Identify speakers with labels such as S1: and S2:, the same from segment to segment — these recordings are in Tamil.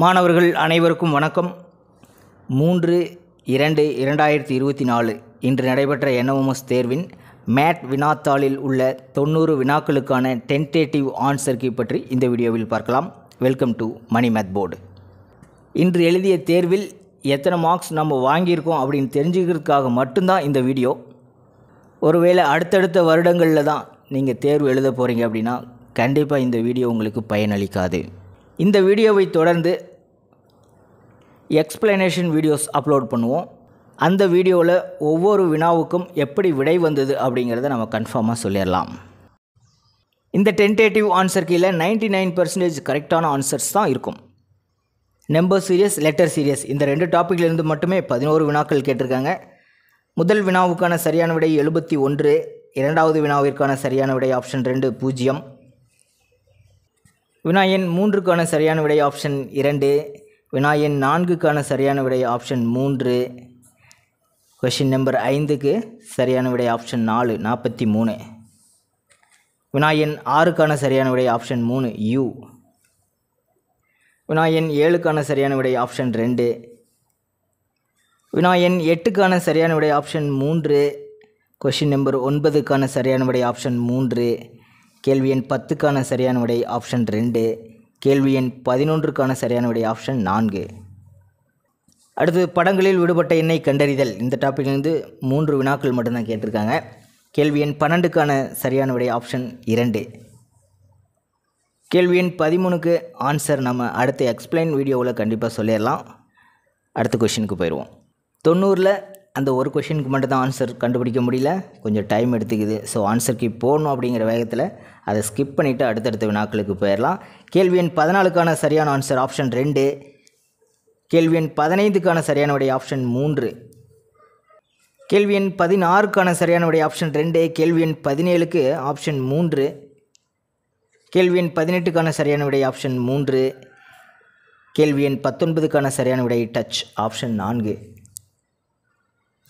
S1: மாணவர்கள் அனைவருக்கும் வணக்கம் மூன்று இரண்டு இரண்டாயிரத்தி இருபத்தி நாலு இன்று நடைபெற்ற என்எம்எஸ் தேர்வின் மேட் வினாத்தாளில் உள்ள தொண்ணூறு வினாக்களுக்கான டென்டேட்டிவ் ஆன்சர் கீ பற்றி இந்த வீடியோவில் பார்க்கலாம் welcome to Mani math board இன்று எழுதிய தேர்வில் எத்தனை மார்க்ஸ் நம்ம வாங்கியிருக்கோம் அப்படின்னு தெரிஞ்சுக்கிறதுக்காக மட்டும்தான் இந்த வீடியோ ஒருவேளை அடுத்தடுத்த வருடங்களில் தான் நீங்கள் தேர்வு எழுத போகிறீங்க அப்படின்னா கண்டிப்பாக இந்த வீடியோ உங்களுக்கு பயனளிக்காது இந்த வீடியோவை தொடர்ந்து எக்ஸ்பிளனேஷன் வீடியோஸ் அப்லோட் பண்ணுவோம் அந்த வீடியோவில் ஒவ்வொரு வினாவுக்கும் எப்படி விடை வந்தது அப்படிங்கிறத நம்ம கன்ஃபார்மாக சொல்லிடலாம் இந்த டென்டேட்டிவ் ஆன்சர் கீழே நைன்டி நைன் பர்சன்டேஜ் கரெக்டான ஆன்சர்ஸ் தான் இருக்கும் நம்பர் சீரியஸ் லெட்டர் சீரியஸ் இந்த ரெண்டு டாப்பிக்லேருந்து மட்டுமே பதினோரு வினாக்கள் கேட்டிருக்காங்க முதல் வினாவுக்கான சரியான விடை எழுபத்தி ஒன்று இரண்டாவது வினாவிற்கான சரியான விடை ஆப்ஷன் ரெண்டு பூஜ்ஜியம் வினாயன் மூன்றுக்கான சரியான விடை ஆப்ஷன் இரண்டு வினாயன் நான்குக்கான சரியான விடை ஆப்ஷன் மூன்று கொஷின் நம்பர் ஐந்துக்கு சரியான விடை ஆப்ஷன் நாலு நாற்பத்தி மூணு வினாயன் ஆறுக்கான சரியான விடை ஆப்ஷன் மூணு யூ வினாயன் ஏழுக்கான சரியான விடை ஆப்ஷன் ரெண்டு வினாயன் எட்டுக்கான சரியான விடை ஆப்ஷன் மூன்று கொஷின் நம்பர் ஒன்பதுக்கான சரியான விடை ஆப்ஷன் மூன்று கேள்வி எண் பத்துக்கான சரியான விடை ஆப்ஷன் ரெண்டு கேள்வி எண் பதினொன்றுக்கான சரியான விடை ஆப்ஷன் நான்கு அடுத்து படங்களில் விடுபட்ட எண்ணெய் கண்டறிதல் இந்த டாப்பிக்லேருந்து மூன்று வினாக்கள் மட்டும்தான் கேட்டிருக்காங்க கேள்வி எண் பன்னெண்டுக்கான சரியான விடை ஆப்ஷன் இரண்டு கேள்வி எண் பதிமூணுக்கு ஆன்சர் நம்ம அடுத்த எக்ஸ்பிளைன் வீடியோவில் கண்டிப்பாக சொல்லிடலாம் அடுத்த கொஷினுக்கு போயிடுவோம் தொண்ணூறில் அந்த ஒரு கொஷினுக்கு மட்டும் தான் ஆன்சர் கண்டுபிடிக்க முடியல கொஞ்சம் டைம் எடுத்துக்குது ஸோ ஆன்சருக்கு போகணும் அப்படிங்கிற வேகத்தில் அதை ஸ்கிப் பண்ணிவிட்டு அடுத்தடுத்த வினாக்களுக்கு போயிடலாம் கேள்வி எண் பதினாலுக்கான சரியான ஆன்சர் ஆப்ஷன் ரெண்டு கேள்வி எண் பதினைந்துக்கான சரியான உடைய ஆப்ஷன் மூன்று கேள்வி எண் பதினாறுக்கான சரியான உடைய ஆப்ஷன் ரெண்டு கேள்வி எண் பதினேழுக்கு ஆப்ஷன் மூன்று கேள்வி எண் பதினெட்டுக்கான சரியான உடைய ஆப்ஷன் மூன்று கேள்வி எண் பத்தொன்பதுக்கான சரியான விடை டச் ஆப்ஷன் நான்கு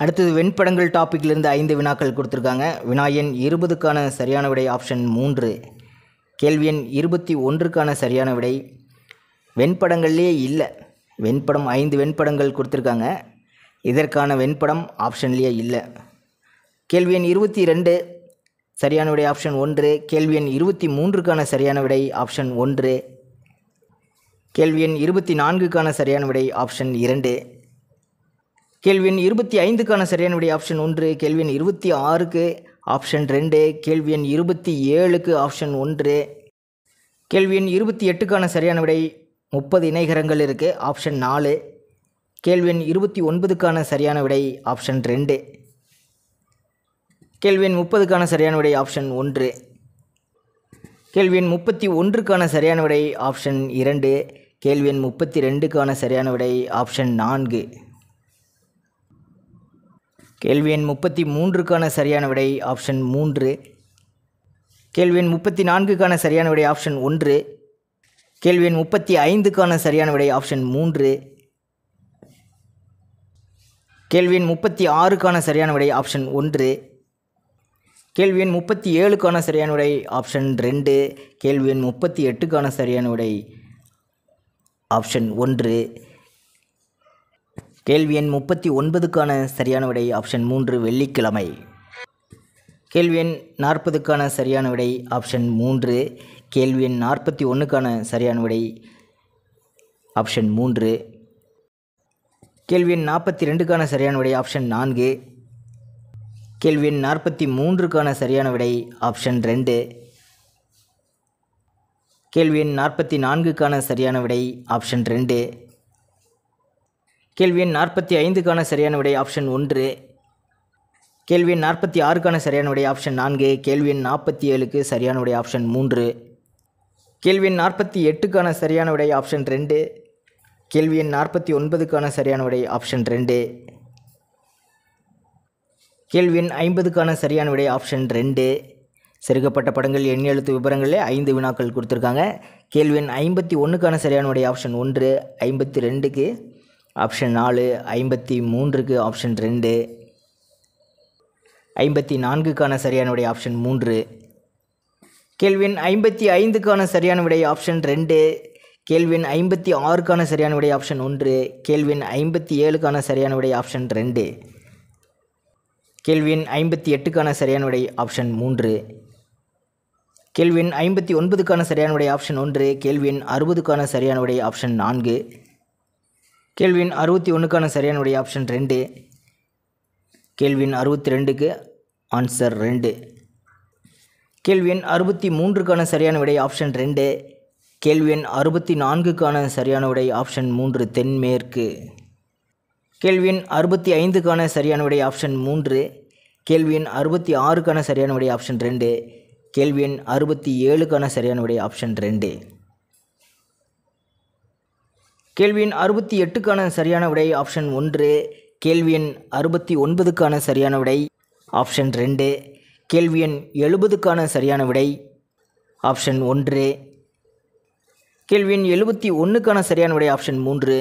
S1: அடுத்தது வெண்படங்கள் டாப்பிக்கிலிருந்து ஐந்து வினாக்கள் கொடுத்துருக்காங்க வினா எண் இருபதுக்கான சரியான விடை ஆப்ஷன் மூன்று கேள்வி எண் இருபத்தி ஒன்றுக்கான சரியான விடை வெண்படங்கள்லேயே இல்லை வெண்படம் ஐந்து வெண்படங்கள் கொடுத்துருக்காங்க இதற்கான வெண்படம் ஆப்ஷன்லேயே இல்லை கேள்வி எண் இருபத்தி ரெண்டு சரியான விடை ஆப்ஷன் ஒன்று கேள்வி எண் இருபத்தி மூன்றுக்கான சரியான விடை ஆப்ஷன் ஒன்று கேள்வி எண் இருபத்தி நான்குக்கான சரியான விடை ஆப்ஷன் இரண்டு கேள்வியின் இருபத்தி ஐந்துக்கான சரியான விடை ஆப்ஷன் ஒன்று கேள்வியின் இருபத்தி ஆறுக்கு ஆப்ஷன் ரெண்டு கேள்வி எண் இருபத்தி ஏழுக்கு ஆப்ஷன் ஒன்று கேள்வி எண் இருபத்தி எட்டுக்கான சரியான விடை முப்பது இணைகரங்கள் இருக்குது ஆப்ஷன் நாலு கேள்வி எண் இருபத்தி ஒன்பதுக்கான சரியான விடை ஆப்ஷன் ரெண்டு கேள்வி எண் முப்பதுக்கான சரியான விடை ஆப்ஷன் ஒன்று கேள்வி எண் முப்பத்தி ஒன்றுக்கான சரியான விடை ஆப்ஷன் இரண்டு கேள்வி எண் முப்பத்தி ரெண்டுக்கான சரியான விடை ஆப்ஷன் நான்கு கேள்வி எண் முப்பத்தி மூன்றுக்கான சரியான விடை ஆப்ஷன் மூன்று கேள்வி எண் முப்பத்தி நான்குக்கான சரியான விடை ஆப்ஷன் ஒன்று கேள்வி எண் முப்பத்தி ஐந்துக்கான சரியான விடை ஆப்ஷன் மூன்று கேள்வி எண் முப்பத்தி ஆறுக்கான சரியான விடை ஆப்ஷன் ஒன்று கேள்வி எண் முப்பத்தி ஏழுக்கான சரியான விடை ஆப்ஷன் ரெண்டு கேள்வி எண் முப்பத்தி எட்டுக்கான சரியான விடை ஆப்ஷன் ஒன்று கேள்வி எண் முப்பத்தி ஒன்பதுக்கான சரியான விடை ஆப்ஷன் மூன்று வெள்ளிக்கிழமை கேள்வி எண் நாற்பதுக்கான சரியான விடை ஆப்ஷன் மூன்று கேள்வி எண் நாற்பத்தி ஒன்றுக்கான சரியான விடை ஆப்ஷன் மூன்று கேள்வி எண் நாற்பத்தி ரெண்டுக்கான சரியான விடை ஆப்ஷன் நான்கு கேள்வி எண் நாற்பத்தி மூன்றுக்கான சரியான விடை ஆப்ஷன் ரெண்டு கேள்வி எண் நாற்பத்தி நான்குக்கான சரியான விடை ஆப்ஷன் ரெண்டு கேள்வி எண் நாற்பத்தி ஐந்துக்கான சரியான விடை ஆப்ஷன் ஒன்று கேள்வி எண் நாற்பத்தி ஆறுக்கான சரியான விடை ஆப்ஷன் நான்கு கேள்வி எண் நாற்பத்தி ஏழுக்கு சரியான விடை ஆப்ஷன் மூன்று கேள்வி எண் நாற்பத்தி எட்டுக்கான சரியான விடை ஆப்ஷன் ரெண்டு கேள்வி எண் நாற்பத்தி ஒன்பதுக்கான சரியான விடை ஆப்ஷன் ரெண்டு கேள்வி எண் ஐம்பதுக்கான சரியான விடை ஆப்ஷன் ரெண்டு செருகப்பட்ட படங்கள் எண் எழுத்து ஐந்து வினாக்கள் கொடுத்துருக்காங்க கேள்வி எண் ஐம்பத்தி ஒன்றுக்கான சரியான விடை ஆப்ஷன் ஒன்று ஐம்பத்தி ரெண்டுக்கு ஆப்ஷன் நாலு ஐம்பத்தி மூன்றுக்கு ஆப்ஷன் ரெண்டு ஐம்பத்தி நான்குக்கான சரியான விடை ஆப்ஷன் மூன்று கேள்வின் ஐம்பத்தி ஐந்துக்கான சரியான விடை ஆப்ஷன் ரெண்டு கேள்வின் ஐம்பத்தி ஆறுக்கான சரியான விடை ஆப்ஷன் ஒன்று கேள்வின் ஐம்பத்தி ஏழுக்கான சரியான விடை ஆப்ஷன் ரெண்டு கேள்வின் ஐம்பத்தி எட்டுக்கான சரியான விடை ஆப்ஷன் மூன்று கேள்வின் ஐம்பத்தி ஒன்பதுக்கான சரியான விடை ஆப்ஷன் ஒன்று கேள்வின் அறுபதுக்கான சரியான விடை ஆப்ஷன் நான்கு கேள்வின் அறுபத்தி ஒன்றுக்கான சரியான உடைய ஆப்ஷன் ரெண்டு கேள்வின் அறுபத்தி ரெண்டுக்கு ஆன்சர் ரெண்டு கேள்வி அறுபத்தி மூன்றுக்கான சரியான விடை ஆப்ஷன் ரெண்டு கேள்வி எண் அறுபத்தி நான்குக்கான சரியான உடை ஆப்ஷன் மூன்று தென்மேற்கு கேள்வின் அறுபத்தி ஐந்துக்கான சரியான விடை ஆப்ஷன் மூன்று கேள்வி அறுபத்தி ஆறுக்கான சரியான விடை ஆப்ஷன் ரெண்டு கேள்வி அறுபத்தி ஏழுக்கான சரியான விடை ஆப்ஷன் ரெண்டு கேள்வி எண் அறுபத்தி எட்டுக்கான சரியான விடை ஆப்ஷன் ஒன்று கேள்வி எண் அறுபத்தி ஒன்பதுக்கான சரியான விடை ஆப்ஷன் ரெண்டு கேள்வி எண் எழுபதுக்கான சரியான விடை ஆப்ஷன் ஒன்று கேள்வி எண் எழுபத்தி ஒன்றுக்கான சரியான விடை ஆப்ஷன் மூன்று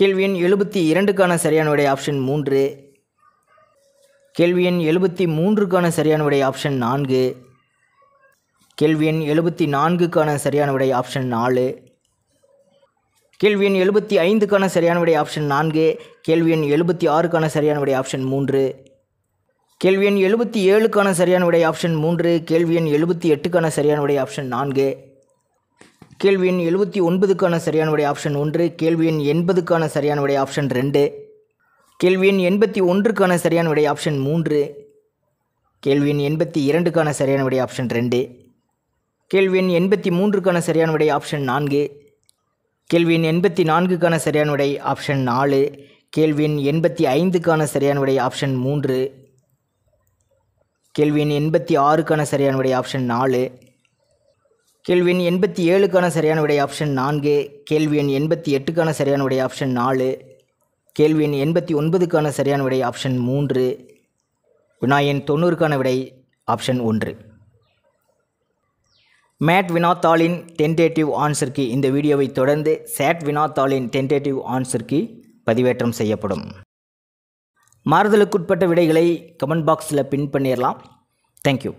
S1: கேள்வி எண் எழுபத்தி இரண்டுக்கான சரியான விடை ஆப்ஷன் மூன்று கேள்வி எண் எழுபத்தி மூன்றுக்கான சரியான விடை ஆப்ஷன் நான்கு கேள்வி எண் எழுபத்தி நான்குக்கான சரியான விடை ஆப்ஷன் நாலு கேள்வி எண் எழுபத்தி ஐந்துக்கான சரியான விடை ஆப்ஷன் நான்கு கேள்வி எண் எழுபத்தி ஆறுக்கான சரியான விடை ஆப்ஷன் மூன்று கேள்வி எண் எழுபத்தி ஏழுக்கான சரியான விடை ஆப்ஷன் மூன்று கேள்வி எண் எழுபத்தி எட்டுக்கான சரியான விடை ஆப்ஷன் நான்கு கேள்வி எண் எழுபத்தி ஒன்பதுக்கான சரியான விடை ஆப்ஷன் ஒன்று கேள்வி எண் எண்பதுக்கான சரியான விடை ஆப்ஷன் ரெண்டு கேள்வி எண் எண்பத்தி ஒன்றுக்கான சரியான விடை ஆப்ஷன் மூன்று கேள்வி எண் எண்பத்தி இரண்டுக்கான சரியான விடை ஆப்ஷன் ரெண்டு கேள்வி எண் எண்பத்தி மூன்றுக்கான சரியான விடை ஆப்ஷன் நான்கு கேள்வியின் எண்பத்தி நான்குக்கான சரியான விடை ஆப்ஷன் நாலு கேள்வியின் எண்பத்தி ஐந்துக்கான சரியான விடை ஆப்ஷன் மூன்று கேள்வியின் எண்பத்தி ஆறுக்கான சரியான விடை ஆப்ஷன் நாலு கேள்வியின் எண்பத்தி ஏழுக்கான சரியான விடை ஆப்ஷன் நான்கு கேள்வியின் எண்பத்தி எட்டுக்கான சரியான விடை ஆப்ஷன் நாலு கேள்வியின் எண்பத்தி ஒன்பதுக்கான சரியான விடை ஆப்ஷன் மூன்று வினாயின் தொண்ணூறுக்கான விடை ஆப்ஷன் ஒன்று மேட் வினாத்தாளின் டென்டேட்டிவ் ஆன்சர் இந்த வீடியோவை தொடர்ந்து சேட் வினாத்தாளின் டென்டேட்டிவ் ஆன்சர் பதிவேற்றம் செய்யப்படும் மாறுதலுக்குட்பட்ட விடைகளை கமெண்ட் பாக்ஸில் பின் பண்ணிடலாம் தேங்க்யூ